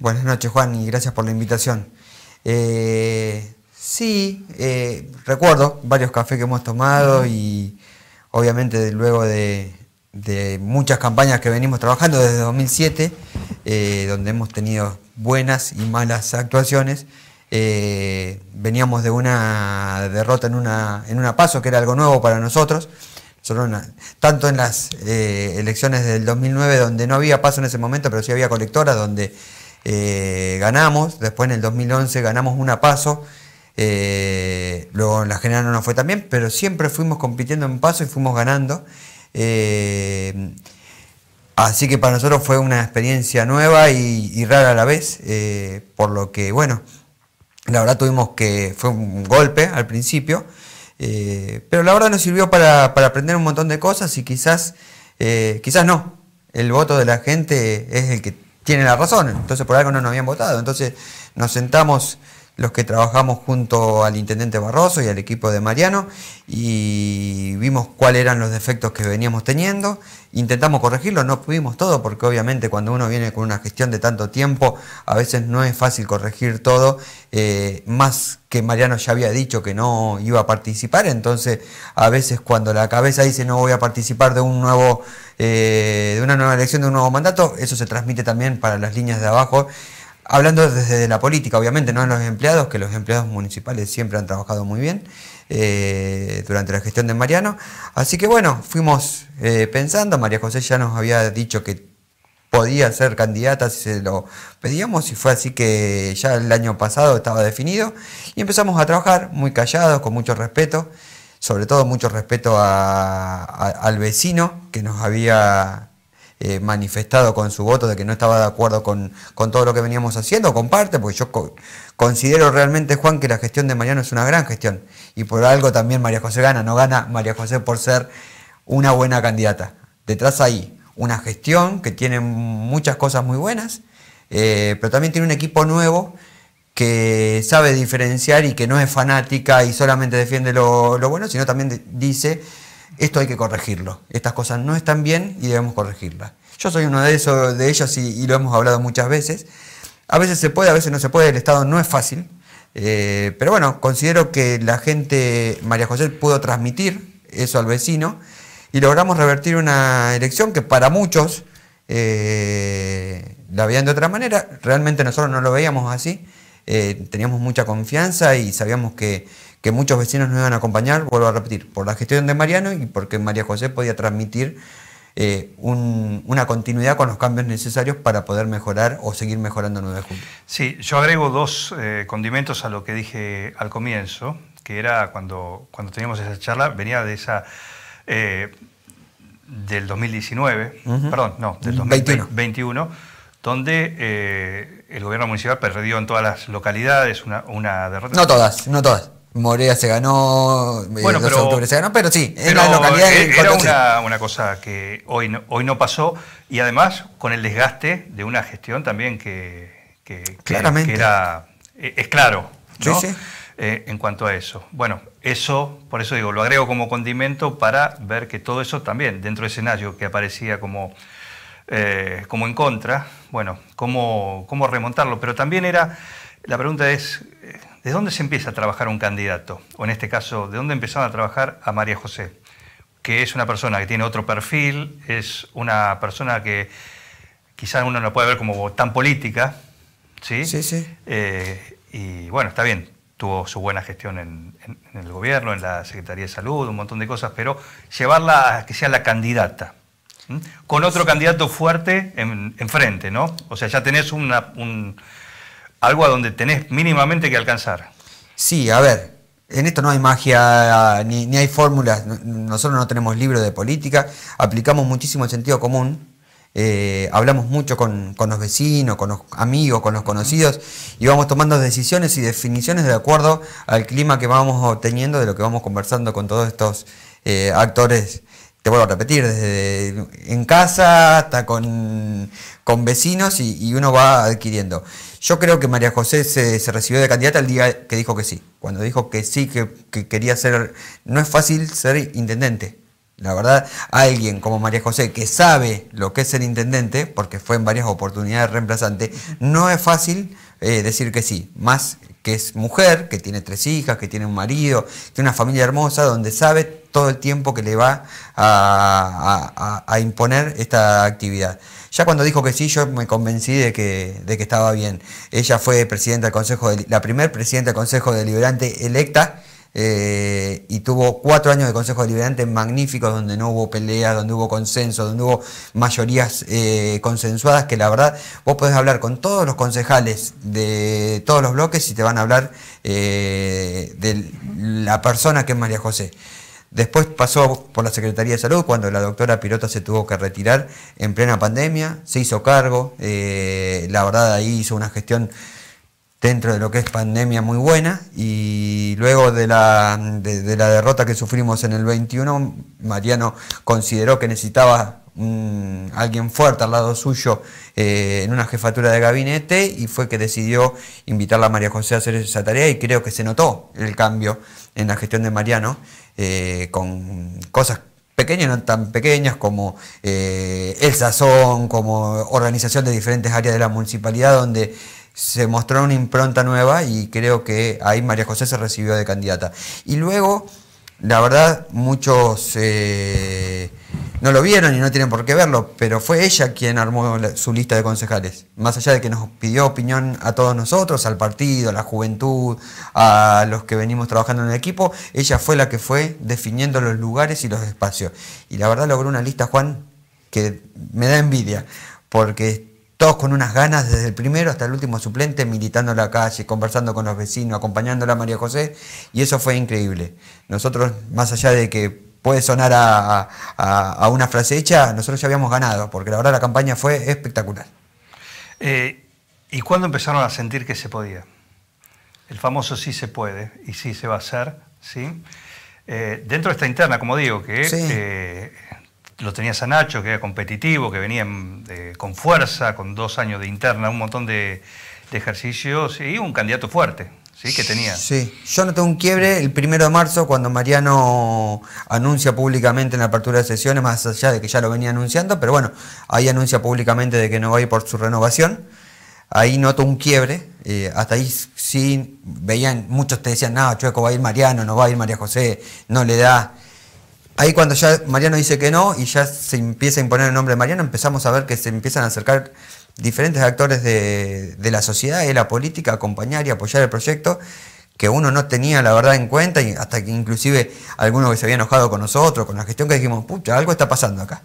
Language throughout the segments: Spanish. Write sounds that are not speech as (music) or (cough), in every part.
Buenas noches Juan y gracias por la invitación. Eh, sí, eh, recuerdo varios cafés que hemos tomado y obviamente luego de, muchas campañas que venimos trabajando desde 2007, eh, donde hemos tenido buenas y malas actuaciones, eh, veníamos de una derrota en una, en una paso, que era algo nuevo para nosotros. tanto en las eh, elecciones del 2009, donde no había paso en ese momento, pero sí había colectora, donde eh, ganamos. Después en el 2011 ganamos una paso. luego en la general no nos fue tan bien, pero siempre fuimos compitiendo en paso y fuimos ganando. así que para nosotros fue una experiencia nueva y rara a la vez, por lo que, bueno, la verdad tuvimos que, fue un golpe al principio, eh, pero la verdad nos sirvió para, para, aprender un montón de cosas y quizás, eh, quizás no, el voto de la gente es el que tiene la razón, entonces por algo no nos habían votado, entonces nos sentamos los que trabajamos junto al intendente Barroso y al equipo de Mariano y vimos cuáles eran los defectos que veníamos teniendo. Intentamos corregirlo, no pudimos todo porque obviamente cuando uno viene con una gestión de tanto tiempo a veces no es fácil corregir todo, eh, más que Mariano ya había dicho que no iba a participar, entonces a veces cuando la cabeza dice no voy a participar de un nuevo, eh, de una nueva elección, de un nuevo mandato, eso se transmite también para las líneas de abajo hablando desde la política, obviamente, no en los empleados, que los empleados municipales siempre han trabajado muy bien eh, durante la gestión de Mariano. Así que bueno, fuimos eh, pensando, María José ya nos había dicho que podía ser candidata si se lo pedíamos y fue así que ya el año pasado estaba definido y empezamos a trabajar muy callados, con mucho respeto, sobre todo mucho respeto al vecino que nos había eh, manifestado con su voto de que no estaba de acuerdo con, todo lo que veníamos haciendo, comparte, porque yo considero realmente, Juan, que la gestión de Mariano es una gran gestión. Y por algo también María José gana, no gana María José por ser una buena candidata. Detrás ahí una gestión que tiene muchas cosas muy buenas, eh, pero también tiene un equipo nuevo que sabe diferenciar y que no es fanática y solamente defiende lo, lo bueno, sino también dice esto hay que corregirlo, estas cosas no están bien y debemos corregirlas. Yo soy uno de, esos, de ellos y, lo hemos hablado muchas veces. A veces se puede, a veces no se puede, el Estado no es fácil, eh, pero bueno, considero que la gente, María José, pudo transmitir eso al vecino y logramos revertir una elección que para muchos eh, la veían de otra manera. Realmente nosotros no lo veíamos así. Eh, teníamos mucha confianza y sabíamos que que muchos vecinos no iban a acompañar, vuelvo a repetir, por la gestión de Mariano y porque María José podía transmitir eh, una continuidad con los cambios necesarios para poder mejorar o seguir mejorando 9 de Sí, yo agrego dos eh, condimentos a lo que dije al comienzo, que era cuando, cuando teníamos esa charla, venía de esa... Eh, del 2019, perdón, no, del 2021, donde el gobierno municipal perdió en todas las localidades una, una derrota. No todas, no todas. Morea se ganó, eh, bueno, pero, se ganó, pero sí, en la localidad Era una, cosa que hoy no, hoy no pasó y además con el desgaste de una gestión también que, Claramente. era. E, es claro. ¿no? Eh, en cuanto a eso. Bueno, eso, por eso digo, lo agrego como condimento para ver que todo eso también, dentro de escenario que aparecía como, eh, como en contra, bueno, cómo, cómo remontarlo. Pero también era. La pregunta es. ¿de dónde se empieza a trabajar un candidato? O en este caso, ¿de dónde empezaron a trabajar a María José? Que es una persona que tiene otro perfil, es una persona que quizás uno no puede ver como tan política, ¿sí? Sí, sí. Eh, y bueno, está bien, tuvo su buena gestión en, el gobierno, en la Secretaría de Salud, un montón de cosas, pero llevarla a que sea la candidata, con otro candidato fuerte enfrente, ¿no? O sea, ya tenés una, un, algo a donde tenés mínimamente que alcanzar. Sí, a ver, en esto no hay magia ni, hay fórmulas, nosotros no tenemos libro de política, aplicamos muchísimo el sentido común, eh, hablamos mucho con, los vecinos, con los amigos, con los conocidos y vamos tomando decisiones y definiciones de acuerdo al clima que vamos obteniendo, de lo que vamos conversando con todos estos eh, actores te vuelvo a repetir, desde en casa hasta con, con vecinos y, uno va adquiriendo. Yo creo que María José se, recibió de candidata el día que dijo que sí. Cuando dijo que sí, que, quería ser... No es fácil ser intendente. La verdad, alguien como María José, que sabe lo que es ser intendente, porque fue en varias oportunidades reemplazante, no es fácil eh, decir que sí. Más que es mujer, que tiene tres hijas, que tiene un marido, tiene una familia hermosa, donde sabe todo el tiempo que le va a, imponer esta actividad. Ya cuando dijo que sí, yo me convencí de que, de que estaba bien. Ella fue presidenta del Consejo, la primer presidenta del Consejo Deliberante electa eh, y tuvo cuatro años de Consejo Deliberante magníficos donde no hubo peleas, donde hubo consenso, donde hubo mayorías eh, consensuadas, que la verdad vos podés hablar con todos los concejales de todos los bloques y te van a hablar eh, de la persona que es María José. Después pasó por la Secretaría de Salud cuando la doctora Pirota se tuvo que retirar en plena pandemia, se hizo cargo, la verdad ahí hizo una gestión dentro de lo que es pandemia muy buena y luego de la, de, la derrota que sufrimos en el 21, Mariano consideró que necesitaba alguien fuerte al lado suyo eh, en una jefatura de gabinete y fue que decidió invitarla a María José a hacer esa tarea y creo que se notó el cambio en la gestión de Mariano eh, con cosas pequeñas, no tan pequeñas como eh, el sazón, como organización de diferentes áreas de la municipalidad donde se mostró una impronta nueva y creo que ahí María José se recibió de candidata. Y luego, la verdad, muchos eh, no lo vieron y no tienen por qué verlo, pero fue ella quien armó su lista de concejales. Más allá de que nos pidió opinión a todos nosotros, al partido, a la juventud, a los que venimos trabajando en el equipo, ella fue la que fue definiendo los lugares y los espacios. Y la verdad logró una lista, Juan, que me da envidia, porque todos con unas ganas, desde el primero hasta el último suplente, militando en la calle, conversando con los vecinos, acompañándola a María José, y eso fue increíble. Nosotros, más allá de que puede sonar a, una frase hecha, nosotros ya habíamos ganado, porque la verdad la campaña fue espectacular. Eh, ¿Y cuándo empezaron a sentir que se podía? El famoso sí se puede y sí se va a hacer, ¿sí? Eh, dentro de esta interna, como digo, que eh, lo tenías a Nacho, que era competitivo, que venía mm, con fuerza, con dos años de interna, un montón de, ejercicios y un candidato fuerte. ¿sí? que tenía. Sí, yo noté un quiebre el primero de marzo cuando Mariano anuncia públicamente en la apertura de sesiones, más allá de que ya lo venía anunciando, pero bueno, ahí anuncia públicamente de que no va a ir por su renovación. Ahí noto un quiebre, eh, hasta ahí sí veían, muchos te decían, no, Chueco va a ir Mariano, no va a ir María José, no le da. Ahí cuando ya Mariano dice que no y ya se empieza a imponer el nombre de Mariano, empezamos a ver que se empiezan a acercar diferentes actores de, la sociedad y de la política a acompañar y apoyar el proyecto que uno no tenía la verdad en cuenta y hasta que inclusive algunos que se habían enojado con nosotros, con la gestión que dijimos, pucha, algo está pasando acá.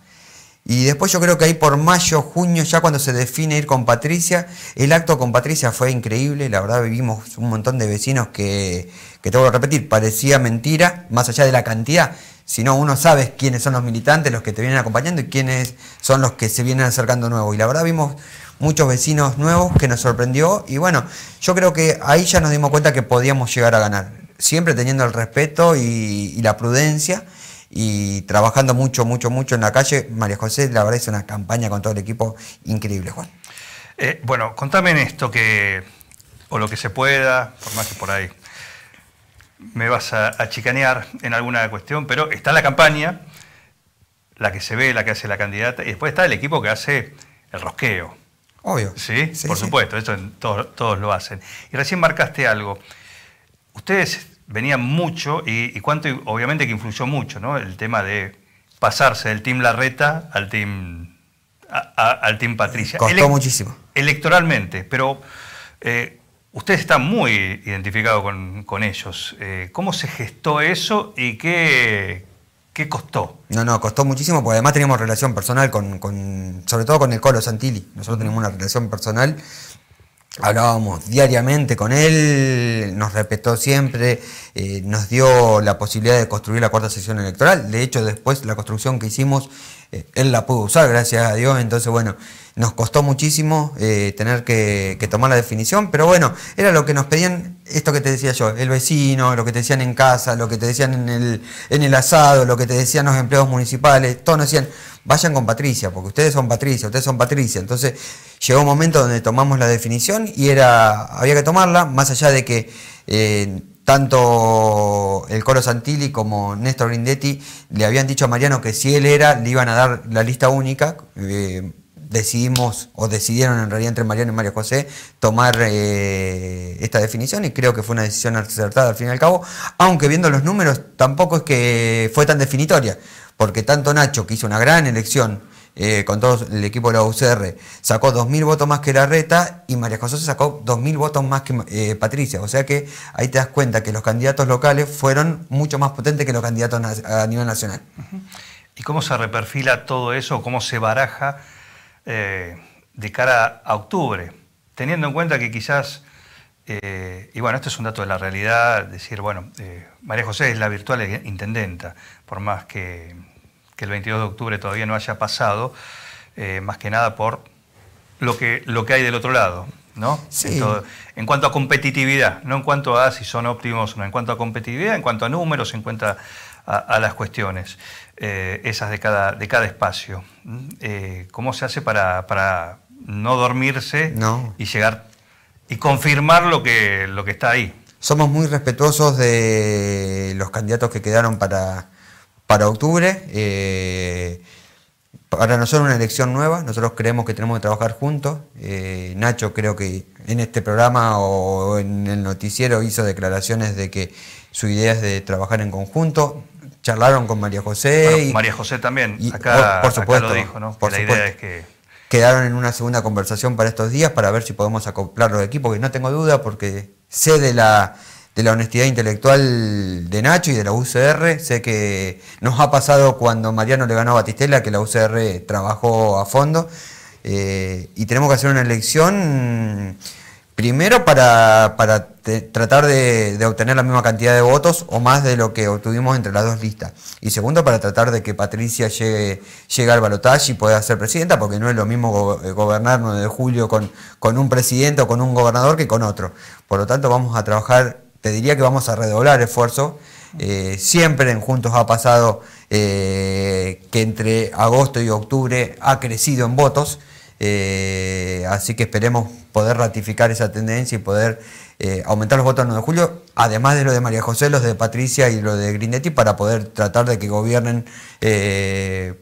Y después yo creo que ahí por mayo, junio, ya cuando se define ir con Patricia, el acto con Patricia fue increíble, la verdad vivimos un montón de vecinos que, que te repetir, parecía mentira, más allá de la cantidad, si no, uno sabe quiénes son los militantes, los que te vienen acompañando y quiénes son los que se vienen acercando nuevo. Y la verdad vimos muchos vecinos nuevos que nos sorprendió y bueno, yo creo que ahí ya nos dimos cuenta que podíamos llegar a ganar, siempre teniendo el respeto y, la prudencia y trabajando mucho, mucho, mucho en la calle. María José, la verdad es una campaña con todo el equipo increíble, Juan. Eh, bueno, contame en esto que, o lo que se pueda, por más que por ahí me vas a, chicanear en alguna cuestión, pero está la campaña, la que se ve, la que hace la candidata, y después está el equipo que hace el rosqueo. Obvio. Sí, por supuesto, eso todos, lo hacen. Y recién marcaste algo. Ustedes venían mucho, y, cuánto, obviamente que influyó mucho, ¿no? El tema de pasarse del Team Larreta al Team, al team Patricia. Costó muchísimo. Electoralmente, pero... Eh, Usted está muy identificado con, ellos. Eh, ¿Cómo se gestó eso y qué, qué, costó? No, no, costó muchísimo porque además teníamos relación personal con, sobre todo con el Colo Santilli. Nosotros tenemos una relación personal hablábamos diariamente con él, nos respetó siempre, eh, nos dio la posibilidad de construir la cuarta sesión electoral. De hecho, después la construcción que hicimos eh, él la pudo usar, gracias a Dios. Entonces, bueno, nos costó muchísimo eh, tener que, tomar la definición, pero bueno, era lo que nos pedían, esto que te decía yo, el vecino, lo que te decían en casa, lo que te decían en el, en el asado, lo que te decían los empleados municipales, todos nos decían, vayan con Patricia, porque ustedes son Patricia, ustedes son Patricia. Entonces, llegó un momento donde tomamos la definición y era, había que tomarla, más allá de que... Eh, tanto el Coro Santilli como Néstor Grindetti le habían dicho a Mariano que si él era, le iban a dar la lista única. Eh, decidimos, o decidieron en realidad entre Mariano y Mario José, tomar eh, esta definición y creo que fue una decisión acertada al fin y al cabo, aunque viendo los números tampoco es que fue tan definitoria, porque tanto Nacho, que hizo una gran elección, eh, con todo el equipo de la UCR, sacó 2.000 votos más que la reta y María José sacó 2.000 votos más que eh, Patricia. O sea que ahí te das cuenta que los candidatos locales fueron mucho más potentes que los candidatos a nivel nacional. ¿Y cómo se reperfila todo eso? ¿Cómo se baraja eh, de cara a octubre? Teniendo en cuenta que quizás, y bueno, esto es un dato de la realidad, decir, bueno, María José es la virtual intendenta, por más que que el 22 de octubre todavía no haya pasado, eh, más que nada por lo que, lo que hay del otro lado. ¿no? Sí. en cuanto a competitividad, no en cuanto a si son óptimos o no, en cuanto a competitividad, en cuanto a números, en cuanto a, las cuestiones, eh, esas de cada, de cada espacio. Mm, eh, ¿Cómo se hace para, no dormirse y llegar y confirmar lo que, lo que está ahí? Somos muy respetuosos de los candidatos que quedaron para, para octubre. Eh, para nosotros una elección nueva, nosotros creemos que tenemos que trabajar juntos. Eh, Nacho creo que en este programa o en el noticiero hizo declaraciones de que su idea es de trabajar en conjunto. Charlaron con María José. y, María José también, acá, por, supuesto, Por la idea es que... Quedaron en una segunda conversación para estos días para ver si podemos acoplar los equipos, que no tengo duda porque sé de la de la honestidad intelectual de Nacho y de la UCR. Sé que nos ha pasado cuando Mariano le ganó a Batistela que la UCR trabajó a fondo. Eh, y tenemos que hacer una elección primero para, tratar de, obtener la misma cantidad de votos o más de lo que obtuvimos entre las dos listas. Y segundo, para tratar de que Patricia llegue, al balotaje y pueda ser presidenta, porque no es lo mismo eh, gobernar 9 de julio con, con un presidente o con un gobernador que con otro. Por lo tanto, vamos a trabajar te diría que vamos a redoblar esfuerzo. Eh, siempre en Juntos ha pasado eh, que entre agosto y octubre ha crecido en votos, eh, así que esperemos poder ratificar esa tendencia y poder eh, aumentar los votos el 9 de julio, además de lo de María José, los de Patricia y lo de Grindetti, para poder tratar de que gobiernen eh,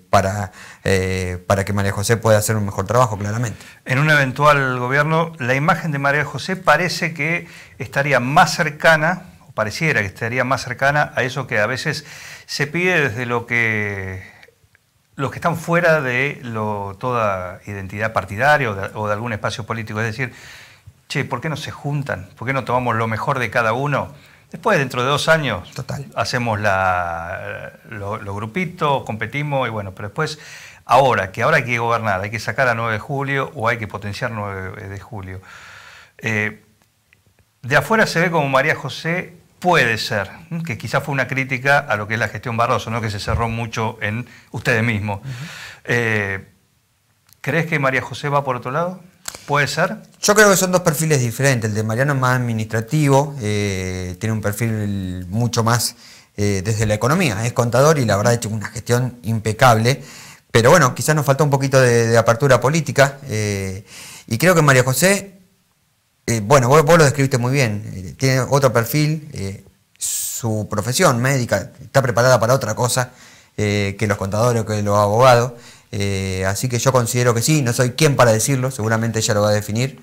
eh, para, que María José pueda hacer un mejor trabajo, claramente. En un eventual gobierno, la imagen de María José parece que estaría más cercana o pareciera que estaría más cercana a eso que a veces se pide desde lo que los que están fuera de toda identidad partidaria o de algún espacio político. Es decir, che, ¿por qué no se juntan? ¿Por qué no tomamos lo mejor de cada uno? Después, dentro de dos años, Total. hacemos eh, los grupitos, competimos y bueno, pero después, ahora, que ahora hay que gobernar, hay que sacar a 9 de julio o hay que potenciar 9 eh, de julio. Eh, de afuera se ve como María José puede ser, que quizás fue una crítica a lo que es la gestión Barroso, ¿no? que se cerró mucho en ustedes mismos. ¿Crees que María José va por otro lado? ¿Puede ser? Yo creo que son dos perfiles diferentes. El de Mariano es más administrativo, eh, tiene un perfil mucho más eh, desde la economía. Es contador y la verdad ha hecho una gestión impecable. Pero bueno, quizás nos falta un poquito de, apertura política. Eh, y creo que María José, bueno, vos, lo describiste muy bien. tiene otro perfil, su profesión médica está preparada para otra cosa que los contadores o que los abogados. Eh, así que yo considero que sí, no soy quien para decirlo, seguramente ella lo va a definir,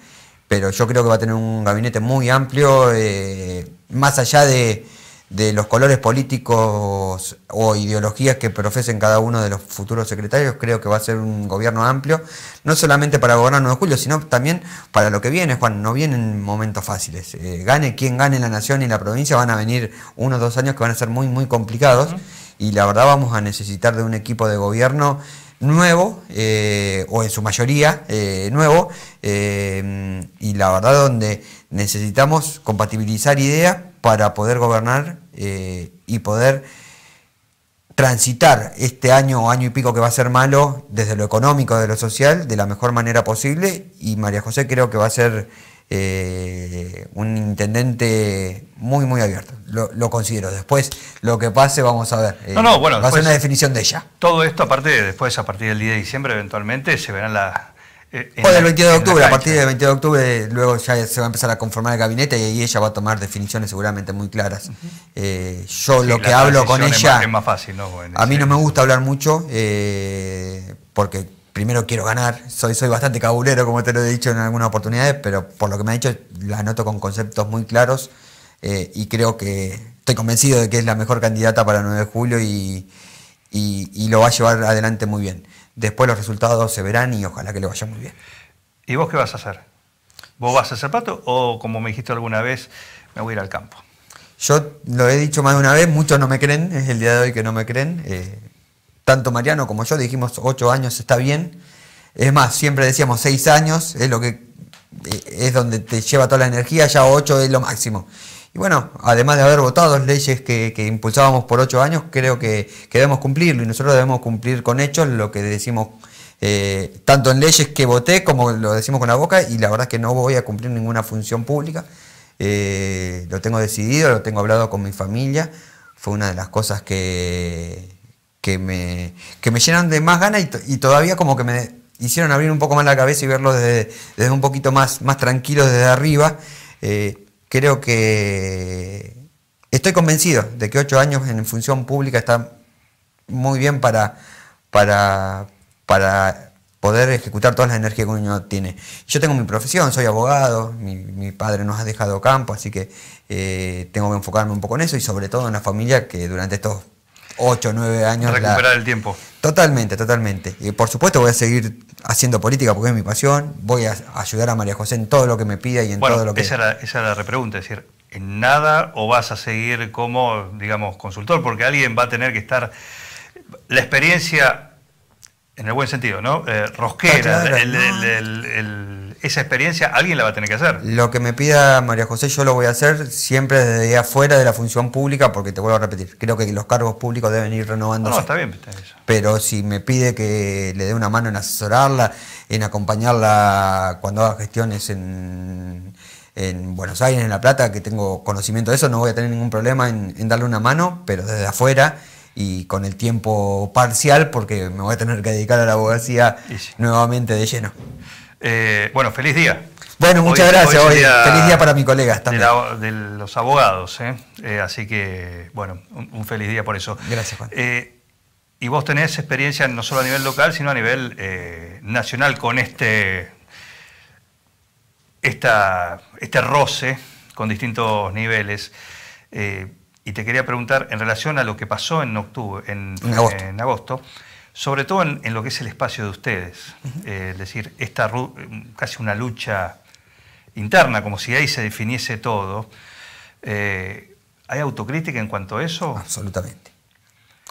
pero yo creo que va a tener un gabinete muy amplio, eh, más allá de, los colores políticos o ideologías que profesen cada uno de los futuros secretarios, creo que va a ser un gobierno amplio, no solamente para gobernar unos de julio, sino también para lo que viene, Juan, no vienen momentos fáciles. Eh, gane quien gane la nación y la provincia, van a venir unos dos años que van a ser muy, muy complicados. Y la verdad vamos a necesitar de un equipo de gobierno nuevo, eh, o en su mayoría eh, nuevo, eh, y la verdad donde necesitamos compatibilizar ideas para poder gobernar y poder transitar este año o año y pico que va a ser malo desde lo económico, de lo social, de la mejor manera posible, y María José creo que va a ser eh, un intendente muy, muy abierto. Lo, considero. Después, lo que pase, vamos a ver. no, no, eh, bueno. Va a ser una definición de ella. Todo esto, aparte, después, a partir del día de diciembre, eventualmente, se verán las. del 22 de octubre, a partir del 22 de octubre luego ya se va a empezar a conformar el gabinete y ahí ella va a tomar definiciones seguramente muy claras. Eh, yo lo que hablo con ella... Es más, fácil, ¿no? a mí no me gusta hablar mucho porque primero quiero ganar, soy, soy bastante cabulero, como te lo he dicho en algunas oportunidades, pero por lo que me ha dicho, la anoto con conceptos muy claros eh, y creo que estoy convencido de que es la mejor candidata para el 9 de julio y, lo va a llevar adelante muy bien. Después los resultados se verán y ojalá que le vaya muy bien. ¿Y vos qué vas a hacer? ¿Vos vas a hacer pato o, como me dijiste alguna vez, me voy a ir al campo? Yo lo he dicho más de una vez, muchos no me creen, es el día de hoy que no me creen. Eh, tanto Mariano como yo dijimos ocho años está bien. Es más, siempre decíamos seis años es lo que eh, es donde te lleva toda la energía, ya ocho es lo máximo. Y bueno, además de haber votado leyes que, impulsábamos por ocho años, creo que, debemos cumplirlo y nosotros debemos cumplir con hechos lo que decimos. Eh, tanto en leyes que voté como lo decimos con la boca y la verdad es que no voy a cumplir ninguna función pública. Eh, lo tengo decidido, lo tengo hablado con mi familia. Fue una de las cosas que, que me, me llenan de más ganas y, todavía como que me hicieron abrir un poco más la cabeza y verlo desde, desde un poquito más, más tranquilo desde arriba. Eh, creo que estoy convencido de que ocho años en función pública está muy bien para, para, para poder ejecutar toda la energía que uno tiene. Yo tengo mi profesión, soy abogado, mi, padre nos ha dejado campo, así que eh, tengo que enfocarme un poco en eso y sobre todo en la familia que durante estos 8, 9 años. Recuperar el tiempo. Totalmente, totalmente. Y por supuesto voy a seguir haciendo política porque es mi pasión. Voy a ayudar a María José en todo lo que me pida y en todo lo que... Esa era, esa la repregunta, es decir, ¿en nada o vas a seguir como, digamos, consultor? Porque alguien va a tener que estar... La experiencia en el buen sentido, ¿no? Eh, rosquera, el, esa experiencia alguien la va a tener que hacer. Lo que me pida María José, yo lo voy a hacer siempre desde afuera de la función pública, porque te vuelvo a repetir, creo que los cargos públicos deben ir renovándose. No, está bien. Pero si me pide que le dé una mano en asesorarla, en acompañarla cuando haga gestiones en, Buenos Aires, en La Plata, que tengo conocimiento de eso, no voy a tener ningún problema en, darle una mano, pero desde afuera y con el tiempo parcial, porque me voy a tener que dedicar a la abogacía nuevamente de lleno. Eh, bueno, feliz día. Bueno, muchas gracias. feliz día para mi colega. también. De, los abogados. ¿eh? Eh, así que, bueno, un, feliz día por eso. Gracias, Juan. y vos tenés experiencia no solo a nivel local, sino a nivel nacional con este, esta, este roce con distintos niveles. y te quería preguntar en relación a lo que pasó en octubre, en agosto sobre todo en, lo que es el espacio de ustedes. Eh, es decir, esta casi una lucha interna, como si ahí se definiese todo. Eh, ¿Hay autocrítica en cuanto a eso? Absolutamente.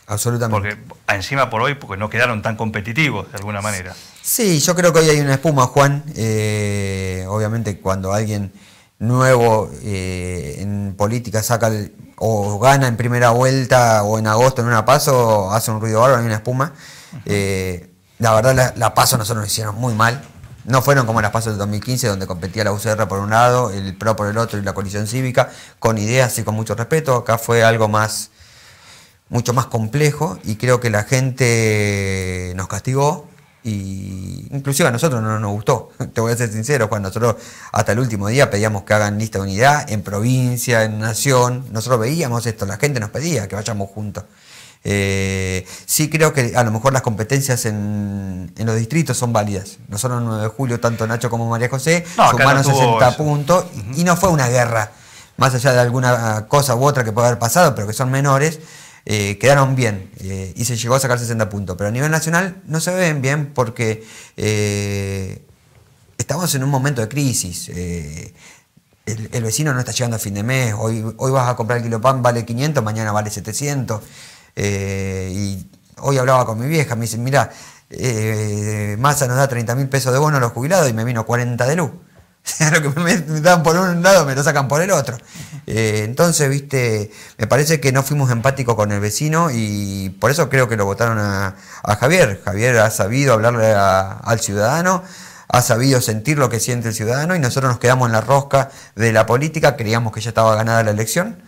Absolutamente. Porque encima por hoy, porque no quedaron tan competitivos de alguna manera. Sí, yo creo que hoy hay una espuma, Juan. Eh, obviamente cuando alguien nuevo en política saca el, o gana en primera vuelta o en agosto en una paso, hace un ruido bárbaro, y una espuma. Eh, la verdad, la, paso nosotros nos hicieron muy mal. No fueron como las pasos del 2015, donde competía la UCR por un lado, el PRO por el otro y la coalición cívica, con ideas y con mucho respeto. Acá fue algo más, mucho más complejo y creo que la gente nos castigó inclusive a nosotros no nos gustó, (laughs) te voy a ser sincero, cuando nosotros hasta el último día pedíamos que hagan lista de unidad en provincia, en nación, nosotros veíamos esto, la gente nos pedía que vayamos juntos. Eh, sí creo que a lo mejor las competencias en, los distritos son válidas. Nosotros en 9 de julio, tanto Nacho como María José, sumaron 60 puntos y no fue una guerra, más allá de alguna cosa u otra que puede haber pasado, pero que son menores. Eh, quedaron bien eh, y se llegó a sacar 60 puntos. Pero a nivel nacional no se ven bien porque eh, estamos en un momento de crisis. El, vecino no está llegando a fin de mes. Hoy, hoy vas a comprar el kilo pan, vale 500, mañana vale 700. y hoy hablaba con mi vieja, me dice, mira, Massa nos da 30 mil pesos de bono a los jubilados y me vino 40 de luz. (laughs) lo que me, dan por un lado me lo sacan por el otro. Eh, entonces, viste, me parece que no fuimos empáticos con el vecino y por eso creo que lo votaron a, Javier. Javier ha sabido hablarle al ciudadano, ha sabido sentir lo que siente el ciudadano y nosotros nos quedamos en la rosca de la política, creíamos que ya estaba ganada la elección.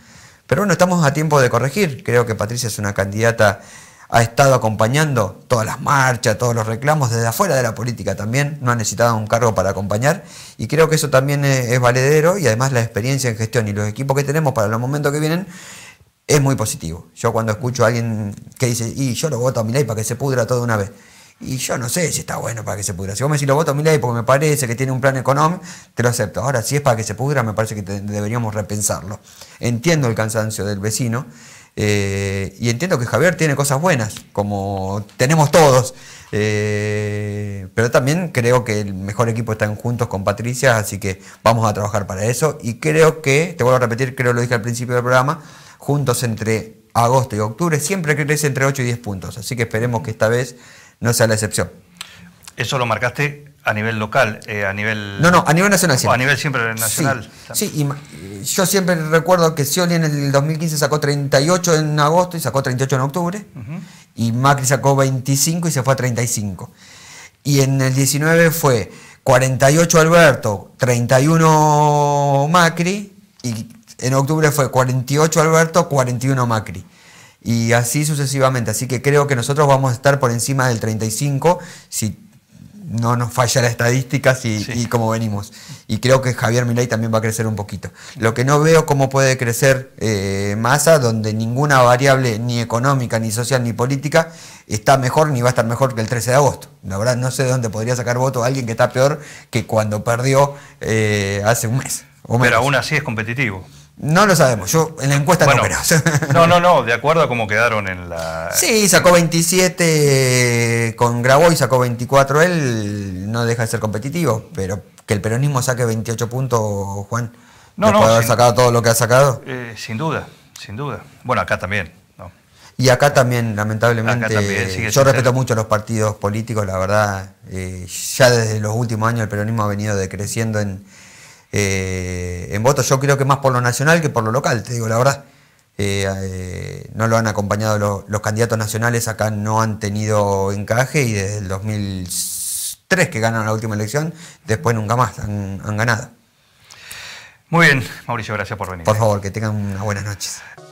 Pero bueno, estamos a tiempo de corregir. Creo que Patricia es una candidata ha estado acompañando todas las marchas, todos los reclamos desde afuera de la política también, no ha necesitado un cargo para acompañar y creo que eso también es, valedero y además la experiencia en gestión y los equipos que tenemos para los momentos que vienen es muy positivo. Yo cuando escucho a alguien que dice, y yo lo voto a mi ley para que se pudra todo una vez. Y yo no sé si está bueno para que se pudra. Si vos me decís lo voto a mi ley porque me parece que tiene un plan económico, te lo acepto. Ahora, si es para que se pudra, me parece que deberíamos repensarlo. Entiendo el cansancio del vecino eh, y entiendo que Javier tiene cosas buenas, como tenemos todos. Eh, pero también creo que el mejor equipo está en Juntos con Patricia, así que vamos a trabajar para eso. Y creo que, te vuelvo a repetir, creo lo dije al principio del programa, Juntos entre agosto y octubre siempre crece entre 8 y 10 puntos, así que esperemos que esta vez no sea la excepción. Eso lo marcaste a nivel local, eh, a nivel... No, no, a nivel nacional siempre. a nivel siempre nacional. Sí, y yo siempre recuerdo que Scioli en el 2015 sacó 38 en agosto y sacó 38 en octubre, y Macri sacó 25 y se fue a 35. Y en el 19 fue 48 Alberto, 31 Macri, y en octubre fue 48 Alberto, 41 Macri y así sucesivamente. Así que creo que nosotros vamos a estar por encima del 35 si no nos falla las estadísticas y, como venimos. Y creo que Javier Milei también va a crecer un poquito. Lo que no veo cómo puede crecer eh, masa, donde ninguna variable ni económica, ni social, ni política está mejor ni va a estar mejor que el 13 de agosto. La verdad no sé de dónde podría sacar voto alguien que está peor que cuando perdió eh, hace un mes. Pero aún así es competitivo. No lo sabemos, yo en la encuesta no, creo. no, no, no, (laughs) de acuerdo a cómo quedaron en la... Sí, sacó 27 con y sacó 24 él, no deja de ser competitivo, pero que el peronismo saque 28 puntos, Juan, no, no, sacado todo lo que ha sacado. Eh, sin duda, sin duda. Bueno, acá también, ¿no? Y acá también, lamentablemente, yo respeto mucho los partidos políticos, la verdad, eh, ya desde los últimos años el peronismo ha venido decreciendo en eh, en votos, yo creo que más por lo nacional que por lo local, te digo la verdad. Eh, eh, no lo han acompañado los, candidatos nacionales, acá no han tenido encaje y desde el 2003 que ganaron la última elección, después nunca más han, han ganado. Muy bien, Mauricio, gracias por venir. Por favor, que tengan unas buenas noches.